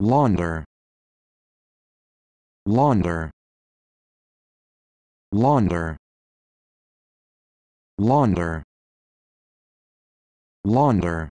launder launder launder launder launder